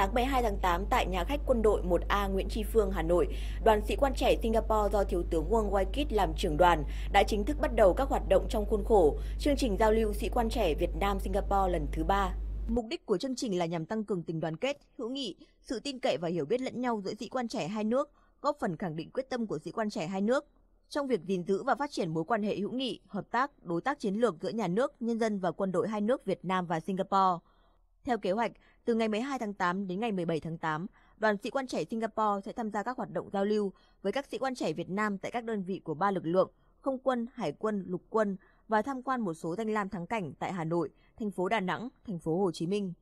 sáng 12 tháng 8 tại nhà khách quân đội 1A Nguyễn Tri Phương, Hà Nội, đoàn sĩ quan trẻ Singapore do Thiếu tướng Wong Wai Kit làm trưởng đoàn đã chính thức bắt đầu các hoạt động trong khuôn khổ chương trình giao lưu sĩ quan trẻ Việt Nam-Singapore lần thứ ba. Mục đích của chương trình là nhằm tăng cường tình đoàn kết, hữu nghị, sự tin cậy và hiểu biết lẫn nhau giữa sĩ quan trẻ hai nước, góp phần khẳng định quyết tâm của sĩ quan trẻ hai nước trong việc gìn giữ và phát triển mối quan hệ hữu nghị, hợp tác, đối tác chiến lược giữa nhà nước, nhân dân và quân đội hai nước Việt Nam và Singapore. Theo kế hoạch, từ ngày 12 tháng 8 đến ngày 17 tháng 8, đoàn sĩ quan trẻ Singapore sẽ tham gia các hoạt động giao lưu với các sĩ quan trẻ Việt Nam tại các đơn vị của ba lực lượng, không quân, hải quân, lục quân và tham quan một số danh lam thắng cảnh tại Hà Nội, thành phố Đà Nẵng, thành phố Hồ Chí Minh.